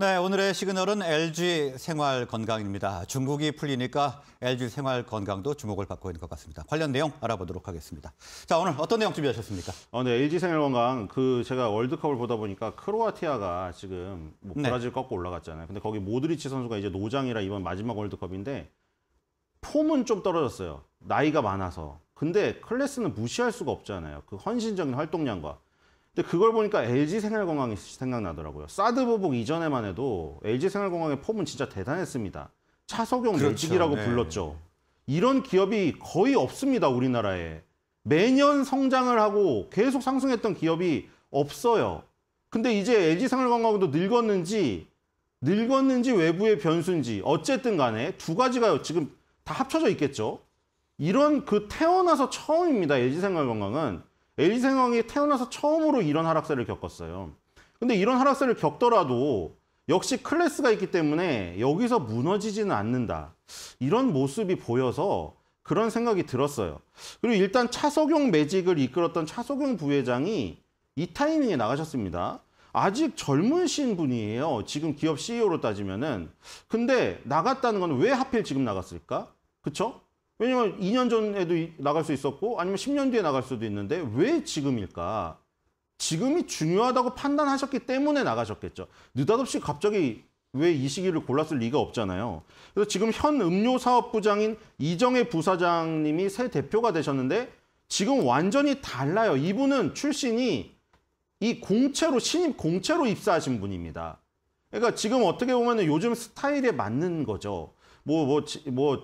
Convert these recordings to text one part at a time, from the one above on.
네, 오늘의 시그널은 LG 생활 건강입니다. 중국이 풀리니까 LG 생활 건강도 주목을 받고 있는 것 같습니다. 관련 내용 알아보도록 하겠습니다. 자, 오늘 어떤 내용 준비하셨습니까? 어, 네, LG 생활 건강 그 제가 월드컵을 보다 보니까 크로아티아가 지금 뭐 네. 브라질 네. 꺾고 올라갔잖아요. 근데 거기 모드리치 선수가 이제 노장이라 이번 마지막 월드컵인데 폼은 좀 떨어졌어요. 나이가 많아서. 근데 클래스는 무시할 수가 없잖아요. 그 헌신적인 활동량과 근데 그걸 보니까 LG 생활건강이 생각나더라고요. 사드 보복 이전에만 해도 LG 생활건강의 폼은 진짜 대단했습니다. 차석용 그렇죠. 매직이라고 네. 불렀죠. 이런 기업이 거의 없습니다. 우리나라에. 매년 성장을 하고 계속 상승했던 기업이 없어요. 근데 이제 LG 생활건강도 늙었는지 늙었는지 외부의 변수인지 어쨌든 간에 두 가지가 지금 다 합쳐져 있겠죠. 이런 그 태어나서 처음입니다. LG 생활건강은 A생황이 태어나서 처음으로 이런 하락세를 겪었어요. 근데 이런 하락세를 겪더라도 역시 클래스가 있기 때문에 여기서 무너지지는 않는다. 이런 모습이 보여서 그런 생각이 들었어요. 그리고 일단 차석용 매직을 이끌었던 차석용 부회장이 이 타이밍에 나가셨습니다. 아직 젊으 신분이에요. 지금 기업 CEO로 따지면은. 근데 나갔다는 건 왜 하필 지금 나갔을까? 그쵸? 왜냐면 2년 전에도 나갈 수 있었고 아니면 10년 뒤에 나갈 수도 있는데 왜 지금일까? 지금이 중요하다고 판단하셨기 때문에 나가셨겠죠. 느닷없이 갑자기 왜 이 시기를 골랐을 리가 없잖아요. 그래서 지금 현 음료사업부장인 이정혜 부사장님이 새 대표가 되셨는데 지금 완전히 달라요. 이분은 출신이 이 공채로 신입 공채로 입사하신 분입니다. 그러니까 지금 어떻게 보면 요즘 스타일에 맞는 거죠. 뭐, 뭐, 뭐,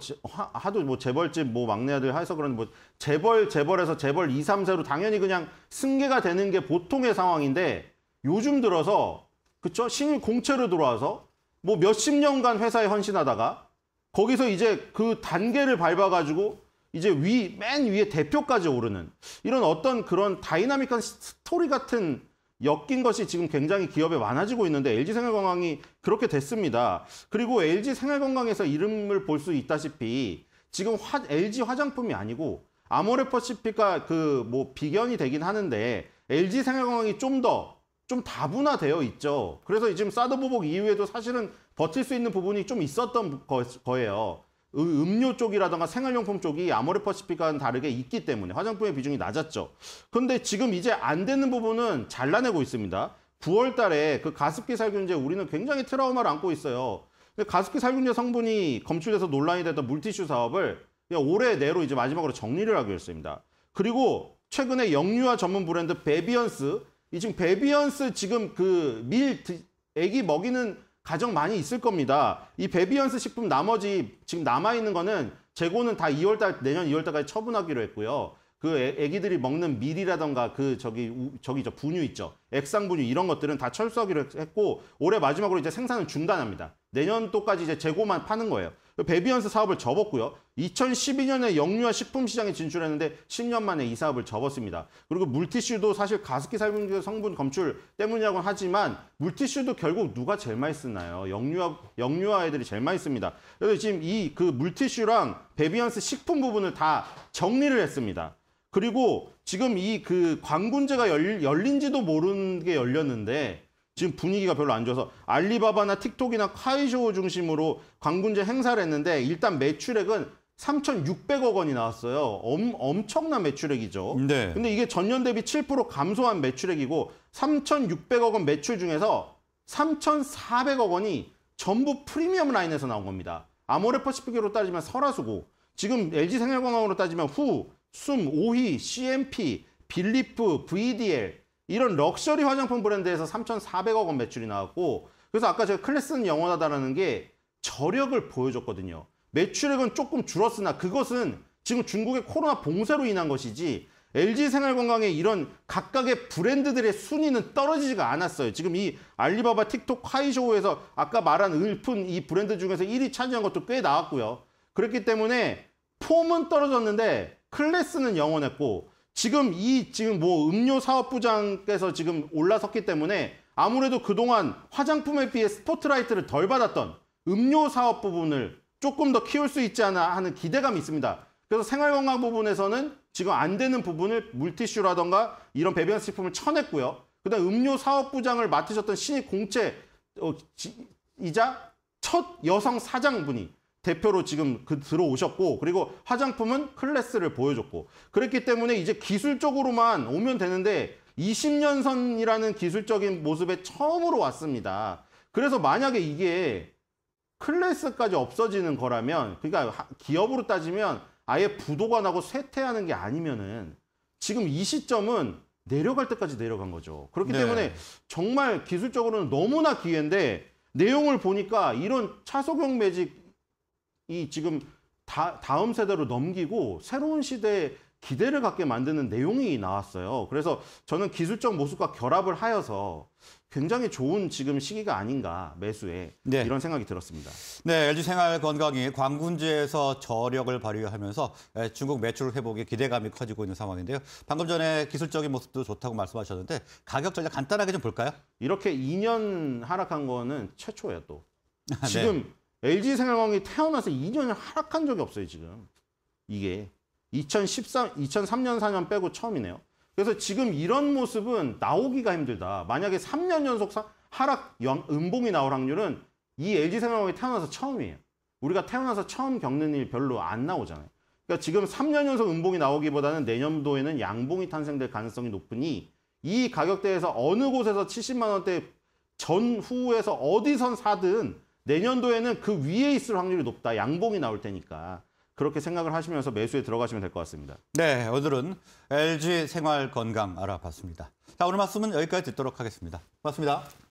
하도 뭐 재벌집 뭐 막내 아들 해서 그런 뭐 재벌, 재벌에서 재벌 2, 3세로 당연히 그냥 승계가 되는 게 보통의 상황인데 요즘 들어서 그쵸? 신입 공채로 들어와서 뭐 몇 십 년간 회사에 헌신하다가 거기서 이제 그 단계를 밟아가지고 이제 위, 맨 위에 대표까지 오르는 이런 어떤 그런 다이나믹한 스토리 같은 엮인 것이 지금 굉장히 기업에 많아지고 있는데 LG생활건강이 그렇게 됐습니다. 그리고 LG생활건강에서 이름을 볼 수 있다시피 지금 화, LG 화장품이 아니고 아모레퍼시픽과 그 뭐 비견이 되긴 하는데 LG생활건강이 좀 더좀 좀 다분화되어 있죠. 그래서 지금 사드 보복 이후에도 사실은 버틸 수 있는 부분이 좀 있었던 거, 거예요. 음료 쪽이라든가 생활용품 쪽이 아모레퍼시픽과는 다르게 있기 때문에 화장품의 비중이 낮았죠. 그런데 지금 이제 안 되는 부분은 잘라내고 있습니다. 9월 달에 그 가습기 살균제 우리는 굉장히 트라우마를 안고 있어요. 근데 가습기 살균제 성분이 검출돼서 논란이 됐던 물티슈 사업을 올해 내로 이제 마지막으로 정리를 하기로 했습니다. 그리고 최근에 영유아 전문 브랜드 베비언스 이 지금 베비언스 지금 그밀 애기 먹이는 가정 많이 있을 겁니다. 이 베비언스 식품 나머지 지금 남아있는 거는 재고는 다 2월달, 내년 2월달까지 처분하기로 했고요. 그 애, 기들이 먹는 밀이라던가 그 저기, 저기 저 분유 있죠. 액상 분유 이런 것들은 다 철수하기로 했고 올해 마지막으로 이제 생산을 중단합니다. 내년도까지 이제 재고만 파는 거예요. 베비언스 사업을 접었고요. 2012년에 영유아 식품 시장에 진출했는데 10년 만에 이 사업을 접었습니다. 그리고 물티슈도 사실 가습기 살균 제 성분 검출 때문이라고 하지만 물티슈도 결국 누가 제일 많이 쓰나요? 영유아 영유아 애들이 제일 많이 씁니다. 그래서 지금 이 그 물티슈랑 베비언스 식품 부분을 다 정리를 했습니다. 그리고 지금 이 그 광군제가 열린지도 모르는 게 열렸는데 지금 분위기가 별로 안 좋아서 알리바바나 틱톡이나 카이쇼 중심으로 광군제 행사를 했는데 일단 매출액은 3,600억 원이 나왔어요. 엄, 엄청난 매출액이죠. 네. 근데 이게 전년 대비 7% 감소한 매출액이고 3,600억 원 매출 중에서 3,400억 원이 전부 프리미엄 라인에서 나온 겁니다. 아모레퍼시픽으로 따지면 설화수고, 지금 LG생활건강으로 따지면 후, 숨, 오희, CMP, 빌리프, VDL, 이런 럭셔리 화장품 브랜드에서 3,400억 원 매출이 나왔고 그래서 아까 제가 클래스는 영원하다라는 게 저력을 보여줬거든요. 매출액은 조금 줄었으나 그것은 지금 중국의 코로나 봉쇄로 인한 것이지 LG 생활건강의 이런 각각의 브랜드들의 순위는 떨어지지가 않았어요. 지금 이 알리바바 틱톡 하이쇼에서 아까 말한 을푼 이 브랜드 중에서 1위 차지한 것도 꽤 나왔고요. 그렇기 때문에 폼은 떨어졌는데 클래스는 영원했고 지금 이 지금 뭐 음료 사업부장께서 지금 올라섰기 때문에 아무래도 그동안 화장품에 비해 스포트라이트를 덜 받았던 음료 사업 부분을 조금 더 키울 수 있지 않아 하는 기대감이 있습니다. 그래서 생활건강 부분에서는 지금 안 되는 부분을 물티슈라던가 이런 배변 식품을 쳐냈고요. 그다음 음료 사업부장을 맡으셨던 신입 공채 어, 이자 첫 여성 사장분이 대표로 지금 그 들어오셨고 그리고 화장품은 클래스를 보여줬고 그랬기 때문에 이제 기술적으로만 오면 되는데 20년 선이라는 기술적인 모습에 처음으로 왔습니다. 그래서 만약에 이게 클래스까지 없어지는 거라면 그러니까 기업으로 따지면 아예 부도가 나고 쇠퇴하는 게 아니면은 지금 이 시점은 내려갈 때까지 내려간 거죠. 그렇기 네. 때문에 정말 기술적으로는 너무나 기회인데 내용을 보니까 이런 차소경 매직 이 지금 다, 다음 세대로 넘기고 새로운 시대에 기대를 갖게 만드는 내용이 나왔어요. 그래서 저는 기술적 모습과 결합을 하여서 굉장히 좋은 지금 시기가 아닌가 매수에 네. 이런 생각이 들었습니다. 네, LG 생활 건강이 광군제에서 저력을 발휘하면서 예, 중국 매출 회복에 기대감이 커지고 있는 상황인데요. 방금 전에 기술적인 모습도 좋다고 말씀하셨는데 가격 전략 간단하게 좀 볼까요? 이렇게 2년 하락한 거는 최초예요 또. 네. 지금 네. LG 생활광이 태어나서 2년이 하락한 적이 없어요, 지금. 이게 2013, 2003년, 4년 빼고 처음이네요. 그래서 지금 이런 모습은 나오기가 힘들다. 만약에 3년 연속 하락 음봉이 나올 확률은 이 LG 생활광이 태어나서 처음이에요. 우리가 태어나서 처음 겪는 일 별로 안 나오잖아요. 그러니까 지금 3년 연속 음봉이 나오기보다는 내년도에는 양봉이 탄생될 가능성이 높으니 이 가격대에서 어느 곳에서 70만 원대 전후에서 어디선 사든 내년도에는 그 위에 있을 확률이 높다. 양봉이 나올 테니까. 그렇게 생각을 하시면서 매수에 들어가시면 될 것 같습니다. 네, 오늘은 LG 생활 건강 알아봤습니다. 자, 오늘 말씀은 여기까지 듣도록 하겠습니다. 고맙습니다.